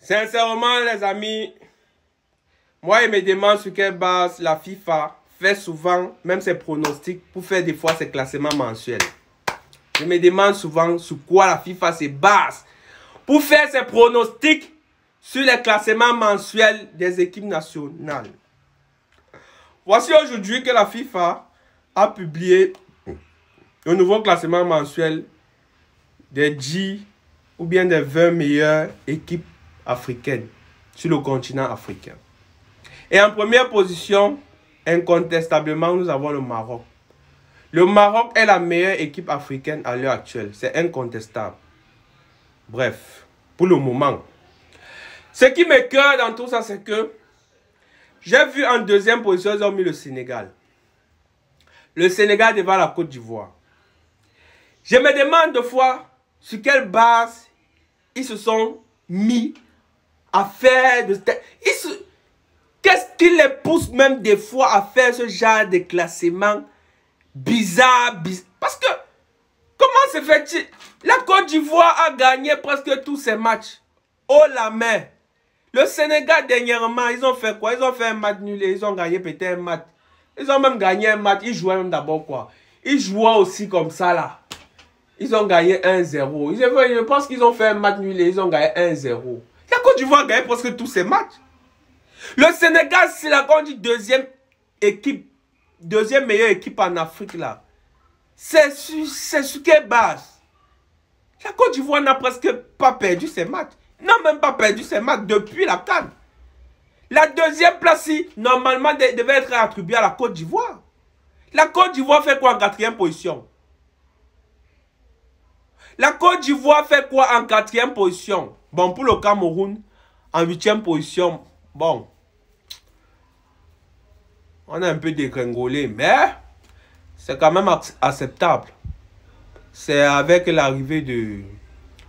Sincèrement, les amis, moi, je me demande sur quelle base la FIFA fait souvent même ses pronostics pour faire des fois ses classements mensuels. Je me demande souvent sur quoi la FIFA se base pour faire ses pronostics sur les classements mensuels des équipes nationales. Voici aujourd'hui que la FIFA a publié un nouveau classement mensuel des 10 ou bien des 20 meilleures équipes africaine, sur le continent africain. Et en première position, incontestablement, nous avons le Maroc. Le Maroc est la meilleure équipe africaine à l'heure actuelle. C'est incontestable. Bref, pour le moment. Ce qui me m'écœure dans tout ça, c'est que j'ai vu en deuxième position, ils ont mis le Sénégal. Le Sénégal devant la Côte d'Ivoire. Je me demande de fois sur quelle base ils se sont mis à faire de... Qu'est-ce qui les pousse même des fois à faire ce genre de classement bizarre, Parce que, comment se fait-il La Côte d'Ivoire a gagné presque tous ses matchs. Oh la main Le Sénégal, dernièrement, ils ont fait quoi Ils ont fait un match nul et ils ont gagné peut-être un match. Ils ont même gagné un match. Ils jouaient même d'abord quoi Ils jouaient aussi comme ça là. Ils ont gagné 1-0. Je pense qu'ils ont fait un match nul et ils ont gagné 1-0. Côte d'Ivoire a gagné presque tous ses matchs. Le Sénégal, c'est la grande deuxième équipe, deuxième meilleure équipe en Afrique là. C'est sur, sur quelle base La Côte d'Ivoire n'a presque pas perdu ses matchs. N'a même pas perdu ses matchs depuis la Cannes. La deuxième place, normalement, devait être attribuée à la Côte d'Ivoire. La Côte d'Ivoire fait quoi en quatrième position la Côte d'Ivoire fait quoi en quatrième position Bon, pour le Cameroun, en huitième position, bon. On a un peu dégringolé, mais c'est quand même acceptable. C'est avec l'arrivée de,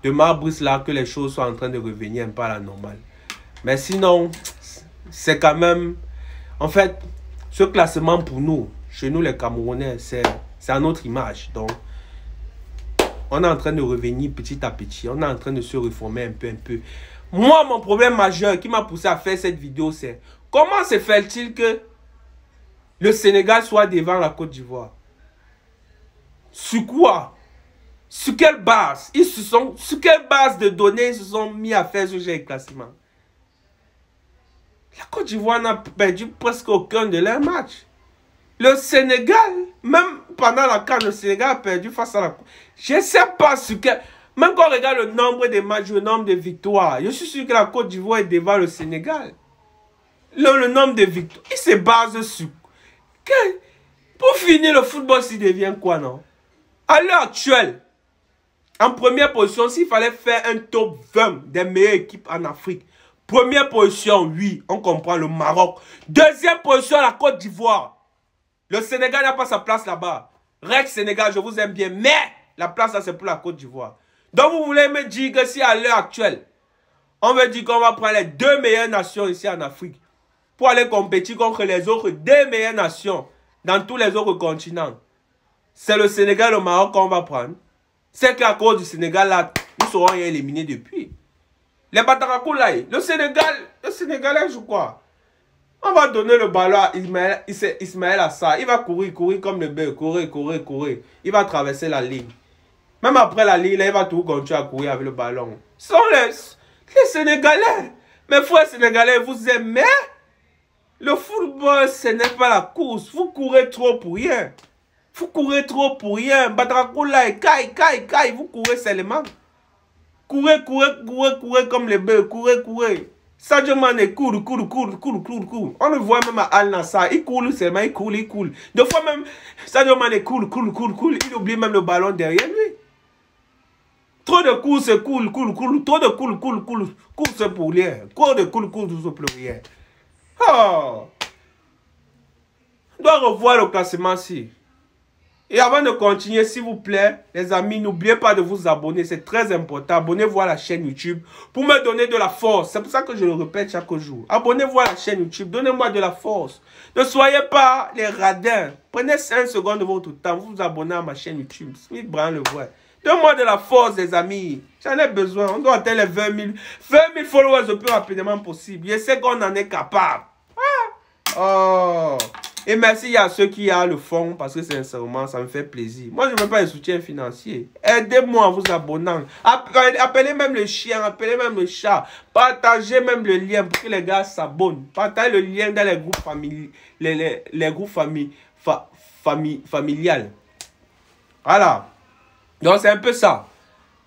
de Marbris là que les choses sont en train de revenir un peu à la normale. Mais sinon, c'est quand même... En fait, ce classement pour nous, chez nous les Camerounais, c'est à notre image. Donc, on est en train de revenir petit à petit. On est en train de se reformer un peu, un peu. Moi, mon problème majeur qui m'a poussé à faire cette vidéo, c'est comment se fait-il que le Sénégal soit devant la Côte d'Ivoire Sur quoi Sur quelle base Ils se sont, Sur quelle base de données ils se sont mis à faire ce genre de classement La Côte d'Ivoire n'a perdu presque aucun de leurs matchs. Le Sénégal, même pendant la carte, le Sénégal a perdu face à la... Je ne sais pas ce que... Même quand on regarde le nombre de matchs, le nombre de victoires, je suis sûr que la Côte d'Ivoire est devant le Sénégal. Le, nombre de victoires, il se base sur... Pour finir, le football, s'il devient quoi, non À l'heure actuelle, en première position, s'il fallait faire un top 20 des meilleures équipes en Afrique, première position, oui, on comprend le Maroc. Deuxième position, la Côte d'Ivoire. Le Sénégal n'a pas sa place là-bas. Rex Sénégal, je vous aime bien, mais la place là, c'est pour la Côte d'Ivoire. Donc vous voulez me dire que si à l'heure actuelle, on veut dire qu'on va prendre les deux meilleures nations ici en Afrique pour aller compétir contre les autres deux meilleures nations dans tous les autres continents. C'est le Sénégal, et le Maroc qu'on va prendre. C'est qu'à cause du Sénégal, là, nous serons éliminés depuis. Les Batarakou, le Sénégal, le Sénégalais, je crois. On va donner le ballon à Ismaël, Ismaël ça, Il va courir, courir comme le bœuf. Courir, courir, courir. Il va traverser la ligne. Même après la ligne, il va tout continuer à courir avec le ballon. Sans les, Sénégalais. Mes frères Sénégalais, vous aimez Le football, ce n'est pas la course. Vous courez trop pour rien. Vous courez trop pour rien. Batrakoula Kai, Kai, Kai. Vous courez seulement. Courez, courez, courez, courez comme le bœuf, Courez, courez. Sadio Mane coule coule coule coule coule cool. On le voit même à Al Nassr. Il coule c'est seulement, il coule, il coule. Des fois même, Sadio Mane coule coule coule cool, Il oublie même le ballon derrière lui. Trop de c'est cool, cool, cool. Trop de cool, cool, cool. Course pour rien. Trop de cool, cool, course pour rien. Oh! On doit revoir le classement ici. Et avant de continuer, s'il vous plaît, les amis, n'oubliez pas de vous abonner. C'est très important. Abonnez-vous à la chaîne YouTube pour me donner de la force. C'est pour ça que je le répète chaque jour. Abonnez-vous à la chaîne YouTube. Donnez-moi de la force. Ne soyez pas les radins. Prenez 5 secondes de votre temps. Vous vous abonnez à ma chaîne YouTube. Smith Brand le vrai. donnez moi de la force, les amis. J'en ai besoin. On doit atteindre les 20 000, 20 000 followers le plus rapidement possible. Je qu'on en est capable. Ah! Oh. Et merci à ceux qui ont le fond parce que sincèrement, ça me fait plaisir. Moi, je ne veux pas un soutien financier. Aidez-moi en vous abonnant. Euh, appelez même le chien, appelez même le chat. Partagez même le lien pour que les gars s'abonnent. Partagez le lien dans les groupes, les, les, groupes famille, familiales. Voilà. Donc, c'est un peu ça.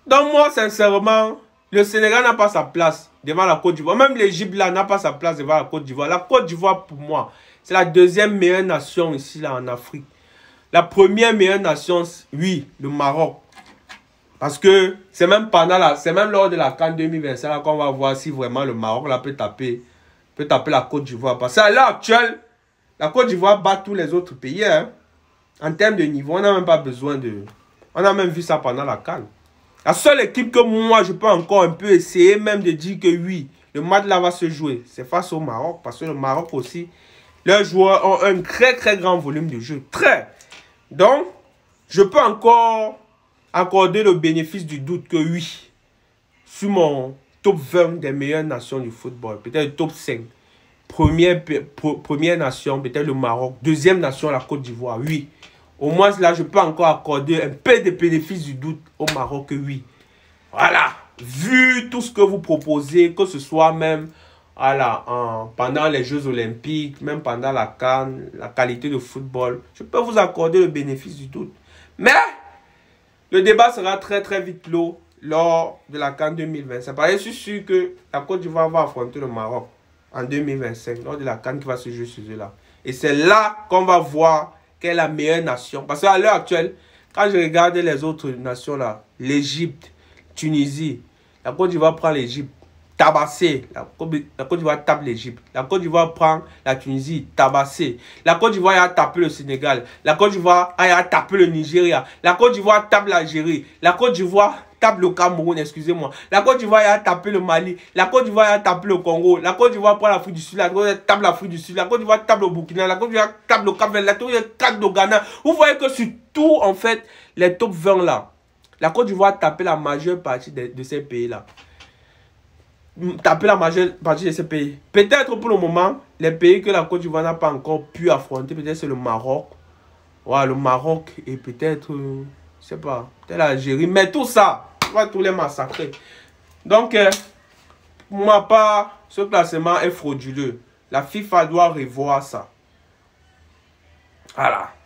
Donc, moi, sincèrement, le Sénégal n'a pas sa place devant la Côte d'Ivoire. Même l'Égypte, là, n'a pas sa place devant la Côte d'Ivoire. La Côte d'Ivoire, pour moi, c'est la deuxième meilleure nation ici, là, en Afrique. La première meilleure nation, oui, le Maroc. Parce que c'est même pendant la, c'est même lors de la CAN 2025 qu'on va voir si vraiment le Maroc là, peut taper, peut taper la Côte d'Ivoire. Parce que à l'heure actuelle, la Côte d'Ivoire bat tous les autres pays. Hein. En termes de niveau, on n'a même pas besoin de. On a même vu ça pendant la CAN La seule équipe que moi, je peux encore un peu essayer même de dire que oui, le match là va se jouer, c'est face au Maroc. Parce que le Maroc aussi, leurs joueurs ont un très très grand volume de jeu. Très. Donc, je peux encore accorder le bénéfice du doute que oui, sur mon top 20 des meilleures nations du football, peut-être top 5, première, première nation, peut-être le Maroc, deuxième nation, la Côte d'Ivoire, oui. Au moins là, je peux encore accorder un peu de bénéfice du doute au Maroc, oui. Voilà. Vu tout ce que vous proposez, que ce soit même pendant les Jeux olympiques, même pendant la Cannes, la qualité de football, je peux vous accorder le bénéfice du doute. Mais le débat sera très très vite clos lors de la Cannes 2025. Parce que je suis sûr que la Côte d'Ivoire va affronter le Maroc en 2025, lors de la Cannes qui va se jouer sur là. Et c'est là qu'on va voir quelle est la meilleure nation. Parce qu'à l'heure actuelle, quand je regarde les autres nations là, l'Égypte, Tunisie, la Côte d'Ivoire prend l'Égypte. Tabassé, La, Côte d'Ivoire tape l'Égypte. La Côte d'Ivoire prend la Tunisie, tabasser. La Côte d'Ivoire a tapé le Sénégal. La Côte d'Ivoire a tapé le Nigeria. La Côte d'Ivoire tape l'Algérie. La Côte d'Ivoire tape le Cameroun, excusez-moi. La Côte d'Ivoire a tapé le Mali. La Côte d'Ivoire a tapé le Congo. La Côte d'Ivoire prend l'Afrique du Sud. La Côte d'Ivoire tape l'Afrique du Sud. La Côte d'Ivoire tape le Burkina. La Côte d'Ivoire tape le Cap La Côte d'Ivoire tape le Ghana. Vous voyez que sur tout, en fait, les top 20 là, la Côte d'Ivoire a tapé la majeure partie de ces pays là taper la majeure partie de ces pays. Peut-être pour le moment, les pays que la Côte d'Ivoire n'a pas encore pu affronter, peut-être c'est le Maroc. Ouais, le Maroc et peut-être, je euh, je sais pas, peut-être l'Algérie. Mais tout ça, on va tous les massacrer. Donc, euh, pour ma part, ce classement est frauduleux. La FIFA doit revoir ça. Voilà.